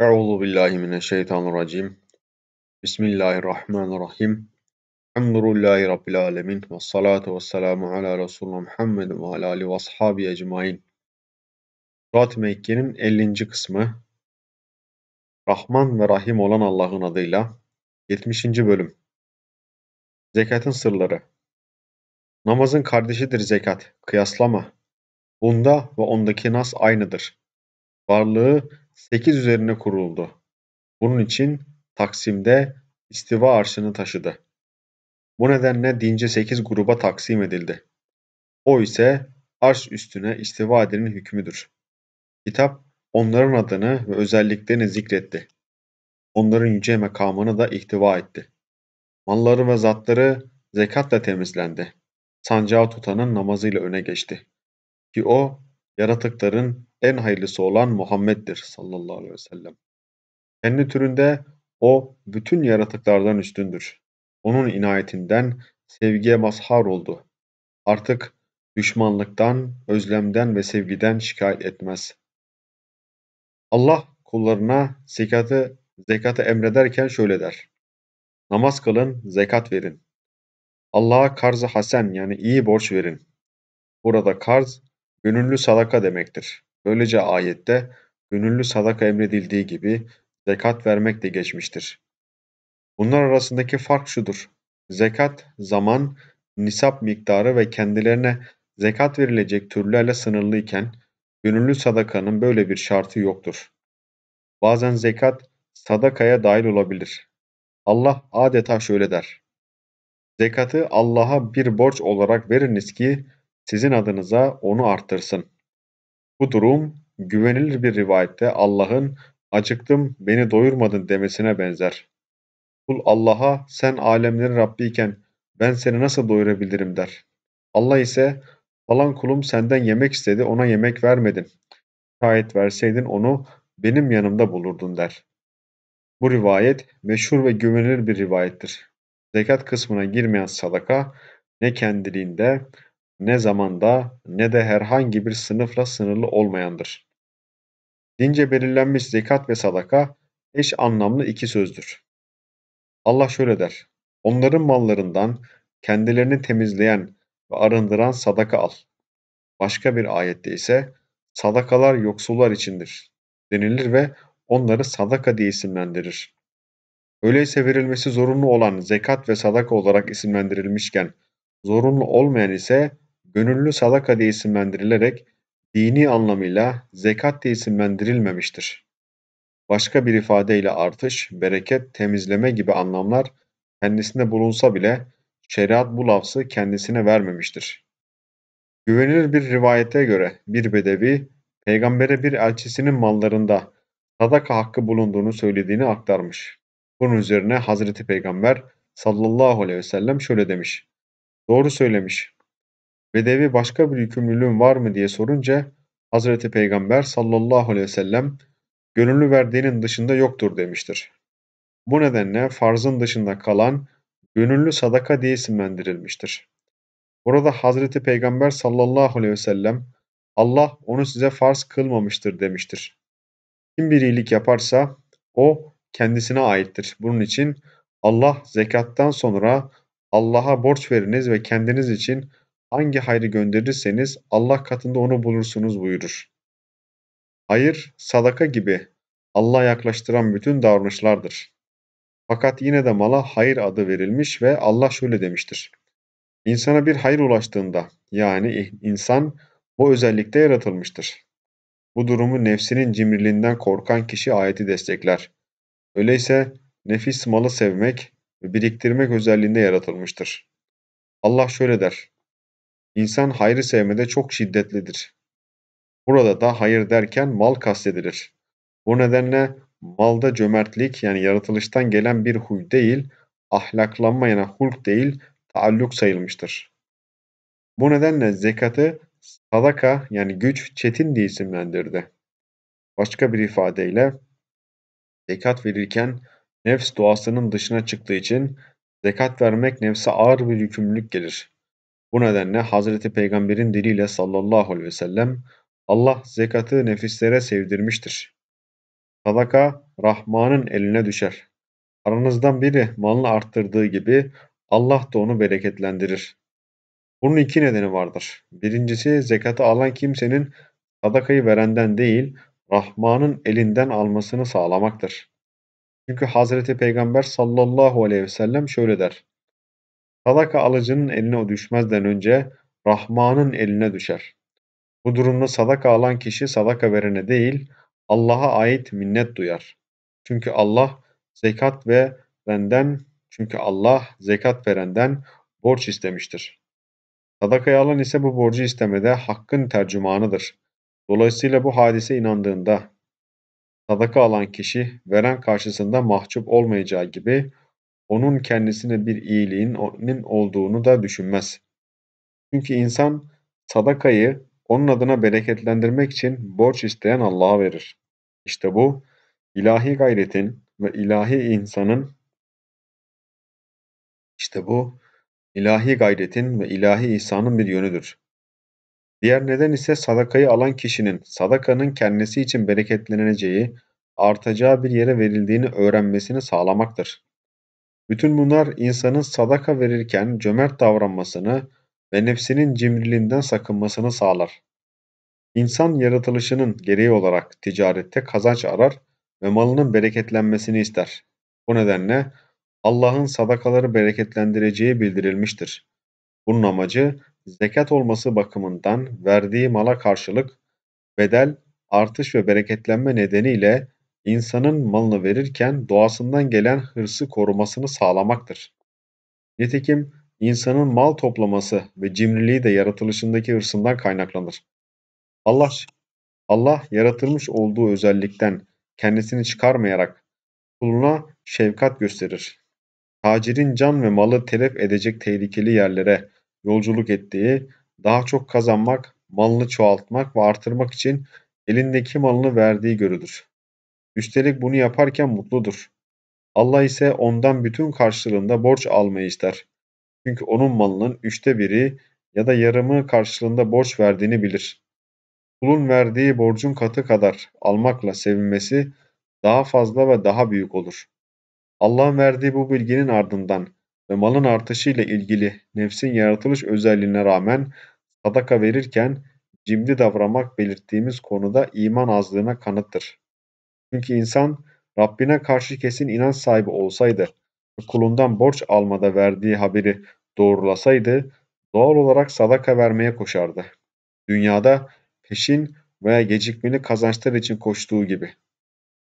Euzu billahi mineşşeytanirracim. Bismillahirrahmanirrahim. Elhamdülillahi rabbil alamin ve salatu vesselamu ala Resulullah Muhammed ve ala ali ve ashabi ecmaîn. Sırat-ı Mekke'nin 50. kısmı Rahman ve Rahim olan Allah'ın adıyla 70. bölüm. Zekatın sırları. Namazın kardeşidir zekat. Kıyaslama. Bunda ve ondaki nas aynıdır. Varlığı 8 üzerine kuruldu. Bunun için Taksim'de istiva arşını taşıdı. Bu nedenle dince 8 gruba taksim edildi. O ise arş üstüne istiva edenin hükmüdür. Kitap onların adını ve özelliklerini zikretti. Onların yüce mekamını da ihtiva etti. Malları ve zatları zekatla temizlendi. Sancağı tutanın namazıyla öne geçti. Ki o yaratıkların en hayırlısı olan Muhammed'dir sallallahu aleyhi ve sellem. Kendi türünde o bütün yaratıklardan üstündür. Onun inayetinden sevgiye mazhar oldu. Artık düşmanlıktan, özlemden ve sevgiden şikayet etmez. Allah kullarına zekatı, zekatı emrederken şöyle der. Namaz kılın, zekat verin. Allah'a karzı hasen yani iyi borç verin. Burada karz gönüllü sadaka demektir. Böylece ayette gönüllü sadaka emredildiği gibi zekat vermek de geçmiştir. Bunlar arasındaki fark şudur. Zekat, zaman, nisap miktarı ve kendilerine zekat verilecek türlerle sınırlı iken gönüllü sadakanın böyle bir şartı yoktur. Bazen zekat sadakaya dahil olabilir. Allah adeta şöyle der. Zekatı Allah'a bir borç olarak veriniz ki sizin adınıza onu arttırsın.'' Bu durum güvenilir bir rivayette Allah'ın "Acıktım, beni doyurmadın." demesine benzer. Kul Allah'a "Sen alemlerin Rabbiyken ben seni nasıl doyurabilirim?" der. Allah ise "Falan kulum senden yemek istedi, ona yemek vermedin. Şayet verseydin onu benim yanımda bulurdun." der. Bu rivayet meşhur ve güvenilir bir rivayettir. Zekat kısmına girmeyen sadaka ne kendiliğinde ne zamanda ne de herhangi bir sınıfla sınırlı olmayandır. Dince belirlenmiş zekat ve sadaka eş anlamlı iki sözdür. Allah şöyle der. Onların mallarından kendilerini temizleyen ve arındıran sadaka al. Başka bir ayette ise sadakalar yoksullar içindir denilir ve onları sadaka diye isimlendirir. Öyleyse verilmesi zorunlu olan zekat ve sadaka olarak isimlendirilmişken zorunlu olmayan ise gönüllü sadaka diye isimlendirilerek dini anlamıyla zekat diye isimlendirilmemiştir. Başka bir ifadeyle artış, bereket, temizleme gibi anlamlar kendisinde bulunsa bile şeriat bu lafzı kendisine vermemiştir. Güvenilir bir rivayete göre bir bedevi peygambere bir elçisinin mallarında sadaka hakkı bulunduğunu söylediğini aktarmış. Bunun üzerine Hazreti Peygamber sallallahu aleyhi ve sellem şöyle demiş. Doğru söylemiş. Bedevi başka bir yükümlülüğün var mı diye sorunca Hazreti Peygamber sallallahu aleyhi ve sellem gönüllü verdiğinin dışında yoktur demiştir. Bu nedenle farzın dışında kalan gönüllü sadaka diye isimlendirilmiştir. Burada Hazreti Peygamber sallallahu aleyhi ve sellem Allah onu size farz kılmamıştır demiştir. Kim bir iyilik yaparsa o kendisine aittir. Bunun için Allah zekattan sonra Allah'a borç veriniz ve kendiniz için hangi hayrı gönderirseniz Allah katında onu bulursunuz buyurur. Hayır, sadaka gibi Allah'a yaklaştıran bütün davranışlardır. Fakat yine de mala hayır adı verilmiş ve Allah şöyle demiştir. İnsana bir hayır ulaştığında yani eh, insan bu özellikte yaratılmıştır. Bu durumu nefsinin cimriliğinden korkan kişi ayeti destekler. Öyleyse nefis malı sevmek ve biriktirmek özelliğinde yaratılmıştır. Allah şöyle der. İnsan hayrı sevmede çok şiddetlidir. Burada da hayır derken mal kastedilir. Bu nedenle malda cömertlik yani yaratılıştan gelen bir huy değil, ahlaklanmayana hulk değil, taalluk sayılmıştır. Bu nedenle zekatı sadaka yani güç çetin diye isimlendirdi. Başka bir ifadeyle zekat verirken nefs doğasının dışına çıktığı için zekat vermek nefse ağır bir yükümlülük gelir. Bu nedenle Hazreti Peygamber'in diliyle sallallahu aleyhi ve sellem Allah zekatı nefislere sevdirmiştir. Sadaka Rahman'ın eline düşer. Aranızdan biri malını arttırdığı gibi Allah da onu bereketlendirir. Bunun iki nedeni vardır. Birincisi zekatı alan kimsenin sadakayı verenden değil Rahman'ın elinden almasını sağlamaktır. Çünkü Hazreti Peygamber sallallahu aleyhi ve sellem şöyle der. Sadaka alıcının eline o düşmezden önce Rahman'ın eline düşer. Bu durumda sadaka alan kişi sadaka verene değil Allah'a ait minnet duyar. Çünkü Allah zekat ve verenden çünkü Allah zekat verenden borç istemiştir. Sadakayı alan ise bu borcu istemede hakkın tercümanıdır. Dolayısıyla bu hadise inandığında sadaka alan kişi veren karşısında mahcup olmayacağı gibi onun kendisine bir iyiliğinin olduğunu da düşünmez. Çünkü insan sadakayı onun adına bereketlendirmek için borç isteyen Allah'a verir. İşte bu ilahi gayretin ve ilahi insanın işte bu ilahi gayretin ve ilahi ihsanın bir yönüdür. Diğer neden ise sadakayı alan kişinin sadakanın kendisi için bereketleneceği, artacağı bir yere verildiğini öğrenmesini sağlamaktır. Bütün bunlar insanın sadaka verirken cömert davranmasını ve nefsinin cimriliğinden sakınmasını sağlar. İnsan yaratılışının gereği olarak ticarette kazanç arar ve malının bereketlenmesini ister. Bu nedenle Allah'ın sadakaları bereketlendireceği bildirilmiştir. Bunun amacı zekat olması bakımından verdiği mala karşılık bedel, artış ve bereketlenme nedeniyle insanın malını verirken doğasından gelen hırsı korumasını sağlamaktır. Nitekim insanın mal toplaması ve cimriliği de yaratılışındaki hırsından kaynaklanır. Allah Allah yaratılmış olduğu özellikten kendisini çıkarmayarak kuluna şefkat gösterir. Tacirin can ve malı telef edecek tehlikeli yerlere yolculuk ettiği, daha çok kazanmak, malını çoğaltmak ve artırmak için elindeki malını verdiği görülür. Üstelik bunu yaparken mutludur. Allah ise ondan bütün karşılığında borç almayı ister. Çünkü onun malının üçte biri ya da yarımı karşılığında borç verdiğini bilir. Kulun verdiği borcun katı kadar almakla sevinmesi daha fazla ve daha büyük olur. Allah'ın verdiği bu bilginin ardından ve malın artışıyla ilgili nefsin yaratılış özelliğine rağmen sadaka verirken cimri davranmak belirttiğimiz konuda iman azlığına kanıttır. Çünkü insan Rabbine karşı kesin inanç sahibi olsaydı kulundan borç almada verdiği haberi doğrulasaydı doğal olarak sadaka vermeye koşardı. Dünyada peşin veya gecikmeli kazançlar için koştuğu gibi.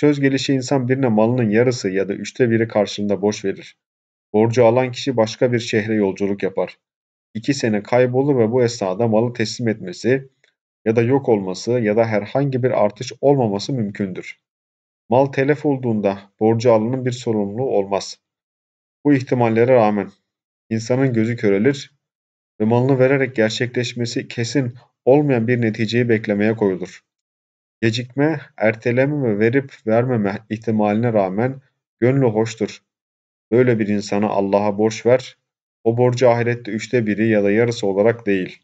Söz gelişi insan birine malının yarısı ya da üçte biri karşılığında borç verir. Borcu alan kişi başka bir şehre yolculuk yapar. İki sene kaybolur ve bu esnada malı teslim etmesi ya da yok olması ya da herhangi bir artış olmaması mümkündür. Mal telef olduğunda borcu alının bir sorumluluğu olmaz. Bu ihtimallere rağmen insanın gözü körelir ve malını vererek gerçekleşmesi kesin olmayan bir neticeyi beklemeye koyulur. Gecikme, erteleme ve verip vermeme ihtimaline rağmen gönlü hoştur. Böyle bir insana Allah'a borç ver, o borcu ahirette üçte biri ya da yarısı olarak değil.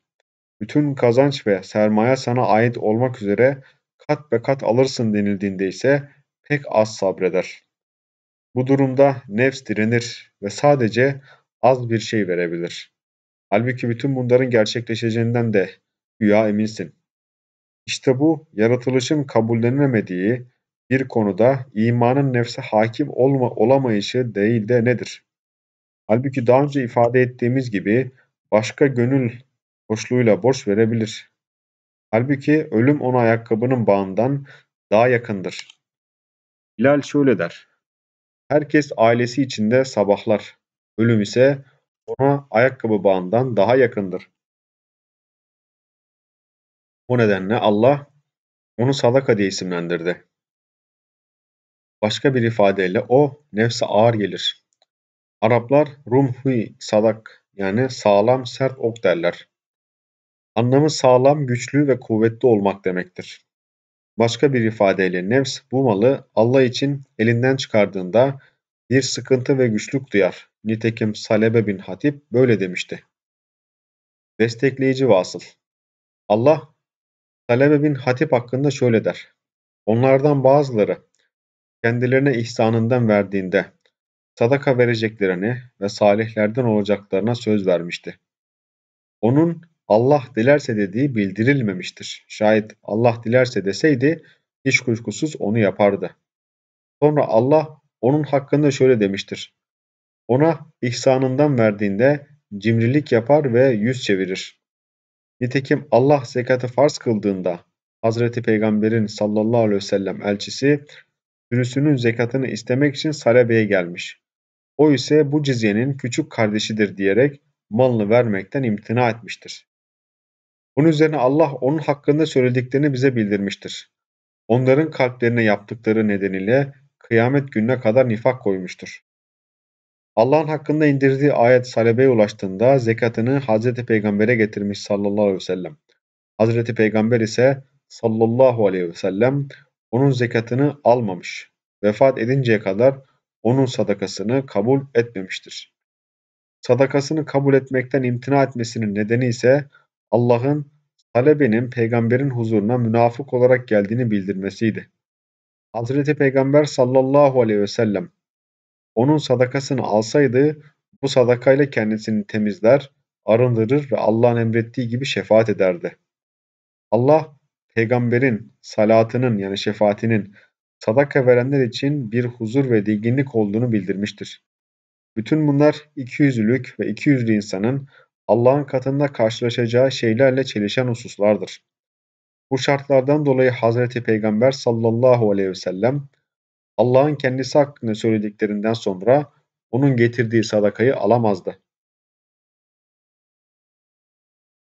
Bütün kazanç ve sermaye sana ait olmak üzere kat be kat alırsın denildiğinde ise pek az sabreder. Bu durumda nefs direnir ve sadece az bir şey verebilir. Halbuki bütün bunların gerçekleşeceğinden de güya eminsin. İşte bu yaratılışın kabullenilemediği bir konuda imanın nefse hakim olma olamayışı değil de nedir? Halbuki daha önce ifade ettiğimiz gibi başka gönül hoşluğuyla borç verebilir. Halbuki ölüm ona ayakkabının bağından daha yakındır. Hilal şöyle der. Herkes ailesi içinde sabahlar. Ölüm ise ona ayakkabı bağından daha yakındır. Bu nedenle Allah onu sadaka diye isimlendirdi. Başka bir ifadeyle o nefse ağır gelir. Araplar rumhi sadak yani sağlam sert ok derler. Anlamı sağlam, güçlü ve kuvvetli olmak demektir. Başka bir ifadeyle nefs bu malı Allah için elinden çıkardığında bir sıkıntı ve güçlük duyar. Nitekim Salebe bin Hatip böyle demişti. Destekleyici vasıl Allah Salebe bin Hatip hakkında şöyle der. Onlardan bazıları kendilerine ihsanından verdiğinde sadaka vereceklerini ve salihlerden olacaklarına söz vermişti. Onun Allah dilerse dediği bildirilmemiştir. Şayet Allah dilerse deseydi hiç kuşkusuz onu yapardı. Sonra Allah onun hakkında şöyle demiştir. Ona ihsanından verdiğinde cimrilik yapar ve yüz çevirir. Nitekim Allah zekatı farz kıldığında Hazreti Peygamber'in sallallahu aleyhi ve sellem elçisi sürüsünün zekatını istemek için Sarabe'ye gelmiş. O ise bu cizyenin küçük kardeşidir diyerek malını vermekten imtina etmiştir. Bunun üzerine Allah onun hakkında söylediklerini bize bildirmiştir. Onların kalplerine yaptıkları nedeniyle kıyamet gününe kadar nifak koymuştur. Allah'ın hakkında indirdiği ayet salebeye ulaştığında zekatını Hazreti Peygamber'e getirmiş sallallahu aleyhi ve sellem. Hazreti Peygamber ise sallallahu aleyhi ve sellem onun zekatını almamış. Vefat edinceye kadar onun sadakasını kabul etmemiştir. Sadakasını kabul etmekten imtina etmesinin nedeni ise Allah'ın talebenin peygamberin huzuruna münafık olarak geldiğini bildirmesiydi. Hz. Peygamber sallallahu aleyhi ve sellem onun sadakasını alsaydı bu sadakayla kendisini temizler, arındırır ve Allah'ın emrettiği gibi şefaat ederdi. Allah peygamberin salatının yani şefaatinin sadaka verenler için bir huzur ve dinginlik olduğunu bildirmiştir. Bütün bunlar ikiyüzlülük ve ikiyüzlü insanın Allah'ın katında karşılaşacağı şeylerle çelişen hususlardır. Bu şartlardan dolayı Hazreti Peygamber sallallahu aleyhi ve sellem Allah'ın kendisi hakkında söylediklerinden sonra onun getirdiği sadakayı alamazdı.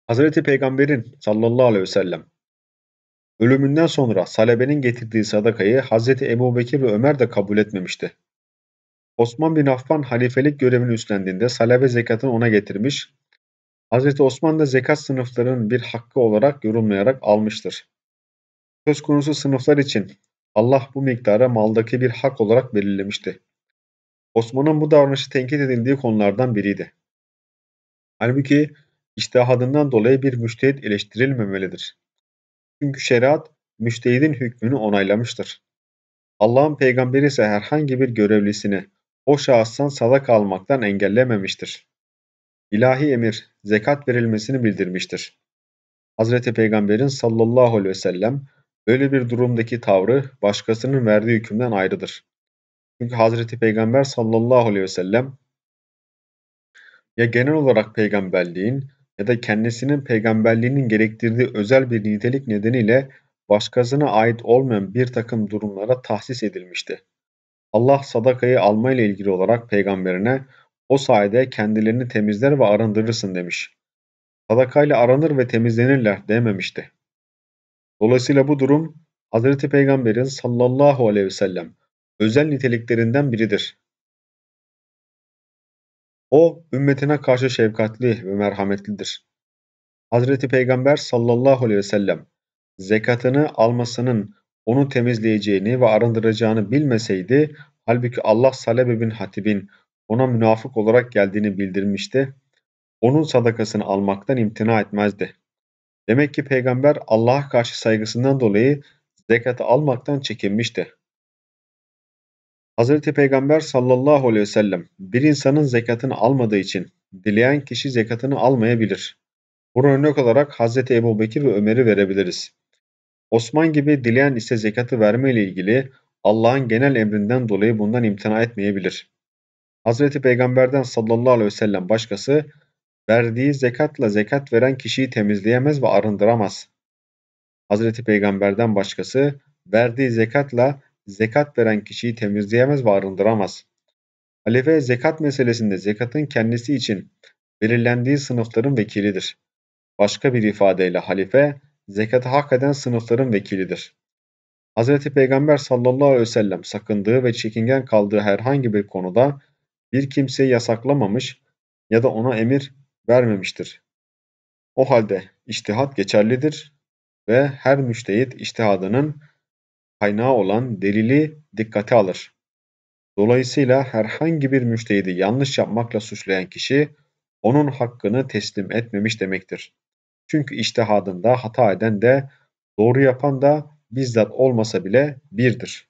Hazreti Peygamber'in sallallahu aleyhi ve sellem ölümünden sonra Salebe'nin getirdiği sadakayı Hazreti Ebubekir ve Ömer de kabul etmemişti. Osman bin Affan halifelik görevini üstlendiğinde Salebe zekatını ona getirmiş, Hazreti Osman da zekat sınıflarının bir hakkı olarak yorumlayarak almıştır. Söz konusu sınıflar için Allah bu miktara maldaki bir hak olarak belirlemişti. Osman'ın bu davranışı tenkit edildiği konulardan biriydi. Halbuki iştihadından dolayı bir müştehit eleştirilmemelidir. Çünkü şeriat müştehidin hükmünü onaylamıştır. Allah'ın peygamberi ise herhangi bir görevlisini o şahıstan sadaka almaktan engellememiştir ilahi emir zekat verilmesini bildirmiştir. Hazreti Peygamber'in sallallahu aleyhi ve sellem böyle bir durumdaki tavrı başkasının verdiği hükümden ayrıdır. Çünkü Hazreti Peygamber sallallahu aleyhi ve sellem ya genel olarak peygamberliğin ya da kendisinin peygamberliğinin gerektirdiği özel bir nitelik nedeniyle başkasına ait olmayan bir takım durumlara tahsis edilmişti. Allah sadakayı alma ile ilgili olarak peygamberine o sayede kendilerini temizler ve arındırırsın demiş. Sadakayla aranır ve temizlenirler dememişti. Dolayısıyla bu durum Hz. Peygamber'in sallallahu aleyhi ve sellem özel niteliklerinden biridir. O ümmetine karşı şefkatli ve merhametlidir. Hz. Peygamber sallallahu aleyhi ve sellem zekatını almasının onu temizleyeceğini ve arındıracağını bilmeseydi halbuki Allah Salebe bin Hatib'in ona münafık olarak geldiğini bildirmişti. Onun sadakasını almaktan imtina etmezdi. Demek ki peygamber Allah'a karşı saygısından dolayı zekatı almaktan çekinmişti. Hazreti Peygamber sallallahu aleyhi ve sellem bir insanın zekatını almadığı için dileyen kişi zekatını almayabilir. Buna örnek olarak Hazreti Ebu Bekir ve Ömer'i verebiliriz. Osman gibi dileyen ise zekatı verme ile ilgili Allah'ın genel emrinden dolayı bundan imtina etmeyebilir. Hazreti Peygamber'den sallallahu aleyhi ve sellem başkası verdiği zekatla zekat veren kişiyi temizleyemez ve arındıramaz. Hazreti Peygamber'den başkası verdiği zekatla zekat veren kişiyi temizleyemez ve arındıramaz. Halife zekat meselesinde zekatın kendisi için belirlendiği sınıfların vekilidir. Başka bir ifadeyle halife zekatı hak eden sınıfların vekilidir. Hazreti Peygamber sallallahu aleyhi ve sellem sakındığı ve çekingen kaldığı herhangi bir konuda bir kimseyi yasaklamamış ya da ona emir vermemiştir. O halde iştihat geçerlidir ve her müştehit iştihadının kaynağı olan delili dikkate alır. Dolayısıyla herhangi bir müştehidi yanlış yapmakla suçlayan kişi onun hakkını teslim etmemiş demektir. Çünkü iştihadında hata eden de doğru yapan da bizzat olmasa bile birdir.